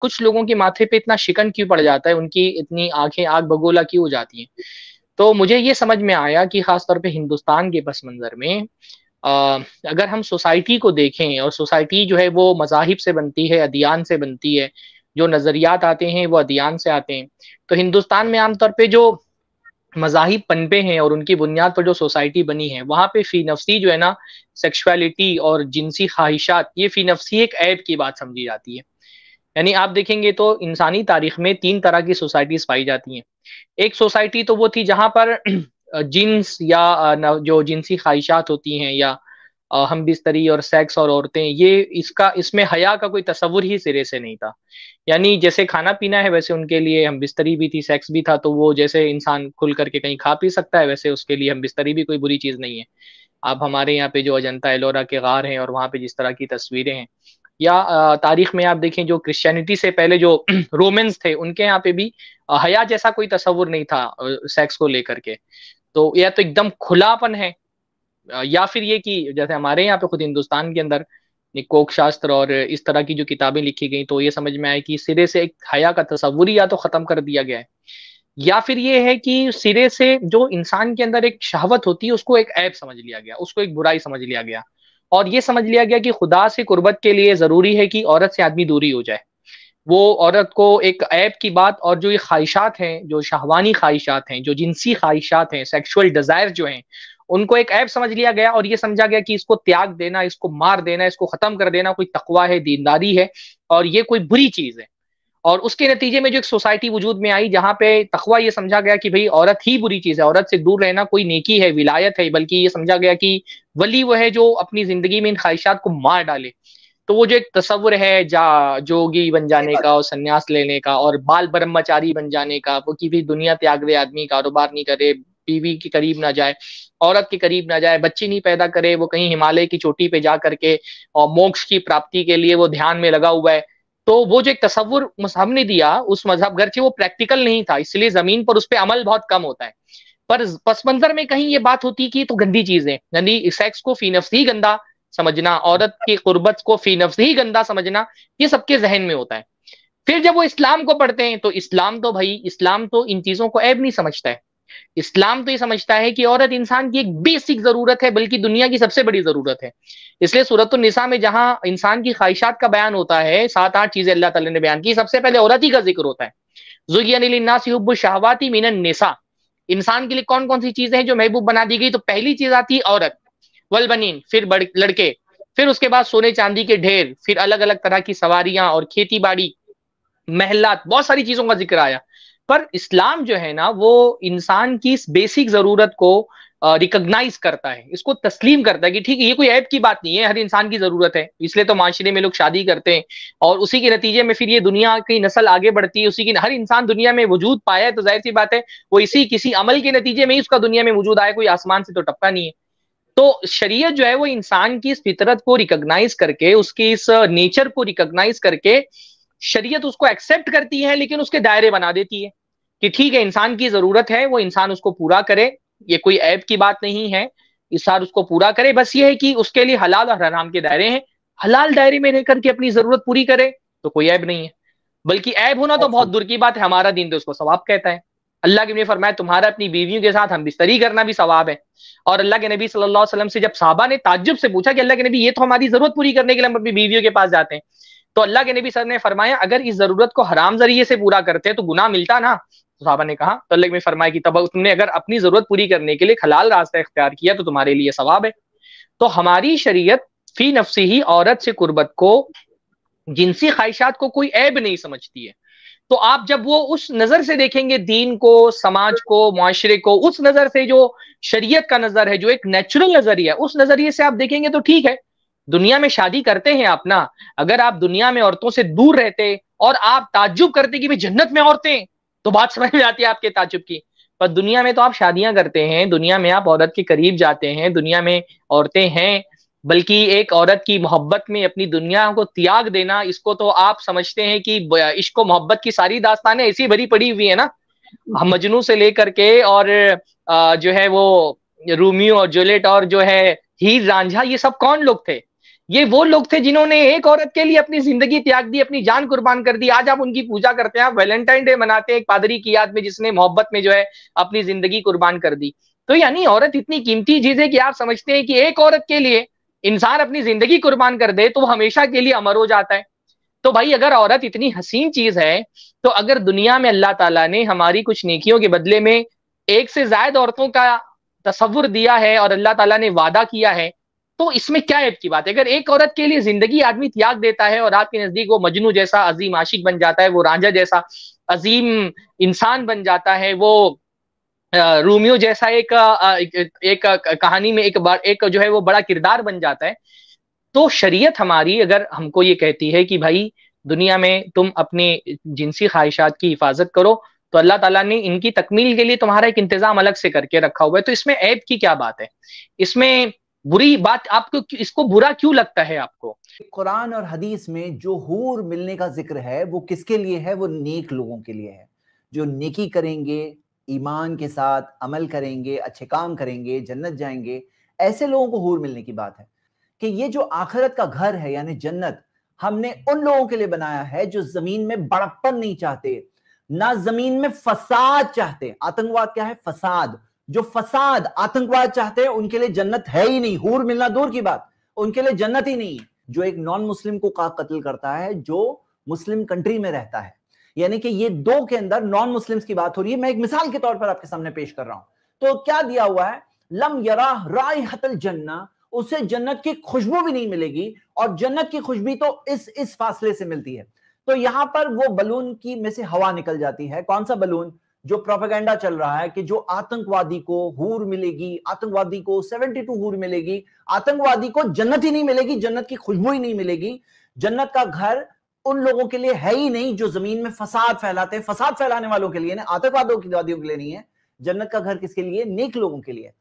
कुछ लोगों के माथे पे इतना शिकन क्यों पड़ जाता है उनकी इतनी आंखें आग बगोला क्यों हो जाती हैं तो मुझे ये समझ में आया कि खासतौर पे हिंदुस्तान के पस मंजर में आ, अगर हम सोसाइटी को देखें और सोसाइटी जो है वो मजाहिब से बनती है अधियान से बनती है जो नज़रियात आते हैं वो अधियान से आते हैं तो हिंदुस्तान में आमतौर पे जो मजाहिब पनपे हैं और उनकी बुनियाद पर जो सोसाइटी बनी है वहाँ पे फी नफसी जो है ना सेक्सुअलिटी और जिनसी ख्वाहिशात ये फी नफसी एक ऐप की बात समझी जाती है यानी आप देखेंगे तो इंसानी तारीख में तीन तरह की सोसाइटीज पाई जाती हैं एक सोसाइटी तो वो थी जहां पर जीन्स या जो जिनसी ख्वाहिशात होती हैं या हम बिस्तरी और सेक्स और औरतें ये इसका इसमें हया का कोई तस्वुर ही सिरे से नहीं था यानी जैसे खाना पीना है वैसे उनके लिए हम बिस्तरी भी थी सेक्स भी था तो वो जैसे इंसान खुल करके कहीं खा पी सकता है वैसे उसके लिए हम बिस्तरी भी कोई बुरी चीज़ नहीं है आप हमारे यहाँ पे जो अजंता एलोरा के गार हैं और वहाँ पे जिस तरह की तस्वीरें हैं या तारीख में आप देखें जो क्रिश्चियनिटी से पहले जो रोमेंस थे उनके यहाँ पे भी हया जैसा कोई तस्वुर नहीं था सेक्स को लेकर के तो यह तो एकदम खुलापन है या फिर ये कि जैसे हमारे यहाँ पे खुद हिंदुस्तान के अंदर कोक शास्त्र और इस तरह की जो किताबें लिखी गई तो ये समझ में आए कि सिरे से एक हया का तस्वुर या तो खत्म कर दिया गया है या फिर ये है कि सिरे से जो इंसान के अंदर एक शहावत होती है उसको एक ऐप समझ लिया गया उसको एक बुराई समझ लिया गया और ये समझ लिया गया कि खुदा से कुर्बत के लिए जरूरी है कि औरत से आदमी दूरी हो जाए वो औरत को एक ऐप की बात और जो ये ख्वाहिशात हैं जो शाहवानी ख्वाहिशात हैं जो जिनसी ख्वाहिशात हैं सेक्सुअल डिजायर जो हैं उनको एक ऐप समझ लिया गया और ये समझा गया कि इसको त्याग देना इसको मार देना इसको खत्म कर देना कोई तकवा है दीनदारी है और ये कोई बुरी चीज है और उसके नतीजे में जो एक सोसाइटी वजूद में आई जहाँ पे तखवा ये समझा गया कि भाई औरत ही बुरी चीज़ है औरत से दूर रहना कोई नेकी है विलायत है बल्कि ये समझा गया कि वली वो है जो अपनी जिंदगी में इन ख्वाहिशात को मार डाले तो वो जो एक तस्वुर है जा जोगी बन जाने का और संन्यास लेने का और बाल ब्रह्मचारी बन जाने का वो कि भी दुनिया त्याग दे आदमी कारोबार नहीं करे बीवी के करीब ना जाए औरत के करीब ना जाए बच्ची नहीं पैदा करे वो कहीं हिमालय की चोटी पे जा करके और मोक्ष की प्राप्ति के लिए वो ध्यान में लगा हुआ है तो वो जो एक तस्वुर मजहब ने दिया उस मजहब से वो प्रैक्टिकल नहीं था इसलिए जमीन पर उस पर अमल बहुत कम होता है पर पस मंजर में कहीं ये बात होती कि तो गंदी चीजें गंदी सेक्स को फी नफ्स ही गंदा समझना औरत की कुर्बत को फी नफ्स ही गंदा समझना ये सबके जहन में होता है फिर जब वो इस्लाम को पढ़ते हैं तो इस्लाम तो भाई इस्लाम तो इन चीजों को ऐब नहीं समझता है इस्लाम तो ये समझता है कि औरत इंसान की एक बेसिक जरूरत है बल्कि दुनिया की सबसे बड़ी जरूरत है इसलिए सूरत निसा में जहां इंसान की ख्वाहिशात का बयान होता है सात आठ चीजें अल्लाह तला ने बयान की सबसे पहले औरत ही का जिक्र होता है जुगियानासब शाहवाती मीन निसा इंसान के लिए कौन कौन सी चीजें हैं जो महबूब बना दी गई तो पहली चीज आती है औरत वलबनीन फिर लड़के फिर उसके बाद सोने चांदी के ढेर फिर अलग अलग तरह की सवारियां और खेती बाड़ी महलात बहुत सारी चीजों का जिक्र आया पर इस्लाम जो है ना वो इंसान की इस बेसिक जरूरत को रिकग्नाइज करता है इसको तस्लीम करता है कि ठीक है ये कोई ऐप की बात नहीं है हर इंसान की जरूरत है इसलिए तो माशरे में लोग शादी करते हैं और उसी के नतीजे में फिर ये दुनिया की नस्ल आगे बढ़ती है उसी की हर इंसान दुनिया में वजूद पाया है तो जाहिर सी बात है वो इसी किसी अमल के नतीजे में ही उसका दुनिया में वजूद आया कोई आसमान से तो टपका नहीं है तो शरीयत जो है वो इंसान की इस फितरत को रिकग्नाइज करके उसकी इस नेचर को रिकग्नाइज करके शरीयत उसको एक्सेप्ट करती है लेकिन उसके दायरे बना देती है कि ठीक है इंसान की जरूरत है वो इंसान उसको पूरा करे ये कोई ऐब की बात नहीं है इंसान उसको पूरा करे बस ये है कि उसके लिए हलाल और हराम के दायरे हैं हलाल दायरे में रह करके अपनी जरूरत पूरी करे तो कोई ऐब नहीं है बल्कि ऐब होना तो बहुत दूर की बात है हमारा दिन तो उसको सवाब कहता है अल्लाह के नबी फरमाया तुम्हारा अपनी बीवियों के साथ हम बिस्तरी करना भी सवाब है और अल्लाह के नबी सल्लल्लाहु अलैहि वसल्लम से जब साहबा ने ताज्जुब से पूछा कि अल्लाह के नबी ये तो हमारी जरूरत पूरी करने के लिए हम अपनी बीवियों के पास जाते हैं तो अल्लाह के नबी सर ने फरमाया अगर इस जरूरत को हराम जरिए से पूरा करते तो गुना मिलता ना साहबा ने कहा तो में फरमाया कि तब तुमने अगर अपनी जरूरत पूरी करने के लिए खलाल रास्ता इख्तियार किया तो तुम्हारे लिए सवाब है तो हमारी शरीयत फी नफसी ही औरत से कुर्बत को जिनसी ख्वाहिशात को कोई ऐब नहीं समझती है तो आप जब वो उस नजर से देखेंगे दीन को समाज को माशरे को उस नजर से जो शरीयत का नजर है जो एक नेचुरल नजरिया है उस नजरिए से आप देखेंगे तो ठीक है दुनिया में शादी करते हैं आप ना अगर आप दुनिया में औरतों से दूर रहते और आप ताज्जुब करते कि भाई जन्नत में औरतें तो बात समझ में आती है आपके ताजुब की पर दुनिया में तो आप शादियां करते हैं दुनिया में आप औरत के करीब जाते हैं दुनिया में औरतें हैं बल्कि एक औरत की मोहब्बत में अपनी दुनिया को त्याग देना इसको तो आप समझते हैं कि इश्को मोहब्बत की सारी दास्तानें ऐसी भरी पड़ी हुई है ना हम मजनू से लेकर के और जो है वो रूमियो और जुलेट और जो है हीर रांझा ये सब कौन लोग थे ये वो लोग थे जिन्होंने एक औरत के लिए अपनी जिंदगी त्याग दी अपनी जान कुर्बान कर दी आज आप उनकी पूजा करते हैं आप वैलेंटाइन डे मनाते हैं एक पादरी की याद में जिसने मोहब्बत में जो है अपनी जिंदगी कुर्बान कर दी तो यानी औरत इतनी कीमती चीज है कि आप समझते हैं कि एक औरत के लिए इंसान अपनी जिंदगी कुर्बान कर दे तो वो हमेशा के लिए अमर हो जाता है तो भाई अगर औरत इतनी हसीन चीज है तो अगर दुनिया में अल्लाह ताला ने हमारी कुछ नेकियों के बदले में एक से जायद औरतों का तस्वुर दिया है और अल्लाह ताला ने वादा किया है तो इसमें क्या ऐप की बात है अगर एक औरत के लिए जिंदगी आदमी त्याग देता है और आपके नजदीक वो मजनू जैसा अजीम आशिक बन जाता है वो राजा जैसा अजीम इंसान बन जाता है वो रूमियो जैसा एक एक कहानी में एक बार एक जो है वो बड़ा किरदार बन जाता है तो शरीयत हमारी अगर हमको ये कहती है कि भाई दुनिया में तुम अपने जिनसी ख्वाहिशात की हिफाजत करो तो अल्लाह ताला ने इनकी तकमील के लिए तुम्हारा एक इंतजाम अलग से करके रखा हुआ है तो इसमें ऐप की क्या बात है इसमें बुरी बात आपको इसको बुरा क्यों लगता है आपको कुरान और हदीस में जो हूर मिलने का जिक्र है वो किसके लिए है वो नेक लोगों के लिए है जो नेकी करेंगे ईमान के साथ अमल करेंगे अच्छे काम करेंगे जन्नत जाएंगे ऐसे लोगों को हूर मिलने की बात है कि ये जो आखिरत का घर है यानी जन्नत हमने उन लोगों के लिए बनाया है जो जमीन में बड़प्पन नहीं चाहते ना जमीन में फसाद चाहते आतंकवाद क्या है फसाद जो फसाद आतंकवाद चाहते हैं उनके लिए जन्नत है ही नहीं हूर मिलना दूर की बात उनके लिए जन्नत ही नहीं जो एक नॉन मुस्लिम को का कत्ल करता है जो मुस्लिम कंट्री में रहता है यानी कि ये दो के अंदर नॉन मुस्लिम्स की बात हो रही है मैं एक मिसाल के तौर पर आपके सामने पेश कर रहा हूं तो क्या दिया हुआ है लम यरा राय हतल जन्ना उसे जन्नत की खुशबू भी नहीं मिलेगी और जन्नत की खुशबू तो इस इस फासले से मिलती है तो यहां पर वो बलून की में से हवा निकल जाती है कौन सा बलून जो प्रोपेगेंडा चल रहा है कि जो आतंकवादी को हूर मिलेगी आतंकवादी को 72 हूर मिलेगी आतंकवादी को जन्नत ही नहीं मिलेगी जन्नत की खुशबू ही नहीं मिलेगी जन्नत का घर उन लोगों के लिए है ही नहीं जो जमीन में फसाद फैलाते हैं फसाद फैलाने वालों के लिए आतंकवादियों के लिए नहीं है जन्नत का घर किसके लिए नेक लोगों के लिए